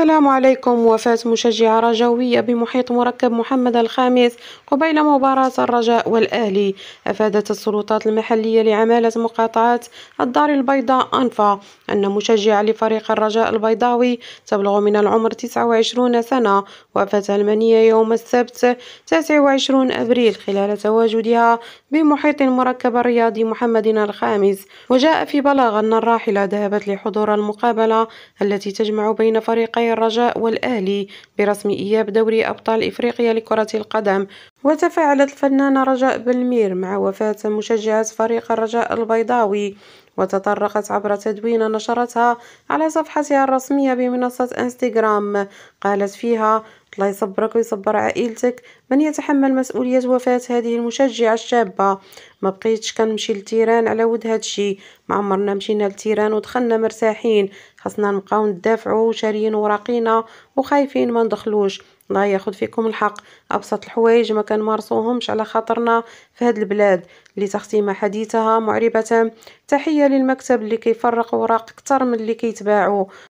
السلام عليكم وفاة مشجعة رجوية بمحيط مركب محمد الخامس قبيل مباراة الرجاء والأهلي أفادت السلطات المحلية لعمالة مقاطعة الدار البيضاء أنفا أن مشجع لفريق الرجاء البيضاوي تبلغ من العمر 29 سنة وافت المنية يوم السبت 29 أبريل خلال تواجدها بمحيط المركب الرياضي محمد الخامس وجاء في بلاغ أن الراحلة ذهبت لحضور المقابلة التي تجمع بين فريقي الرجاء والأهلي برسم إياب دوري أبطال إفريقيا لكرة القدم وتفاعلت الفنانة رجاء بلمير مع وفاة مشجعة فريق الرجاء البيضاوي وتطرقت عبر تدوين نشرتها على صفحتها الرسمية بمنصة انستغرام قالت فيها الله يصبرك ويصبر عائلتك من يتحمل مسؤولية وفاة هذه المشجعة الشابة ما بقيتش كنمشي للتيران على ود هادشي ما عمرنا مشينا للتيران ودخلنا مرتاحين خاصنا نبقاو ندافعو وشاريين وراقينا وخايفين ما ندخلوش الله ياخذ فيكم الحق ابسط الحوايج ما كنمارسوهمش على خاطرنا في هاد البلاد اللي تختيم حديثها معربه تحيه للمكتب اللي كيفرق اوراق اكثر من اللي كيتباعوا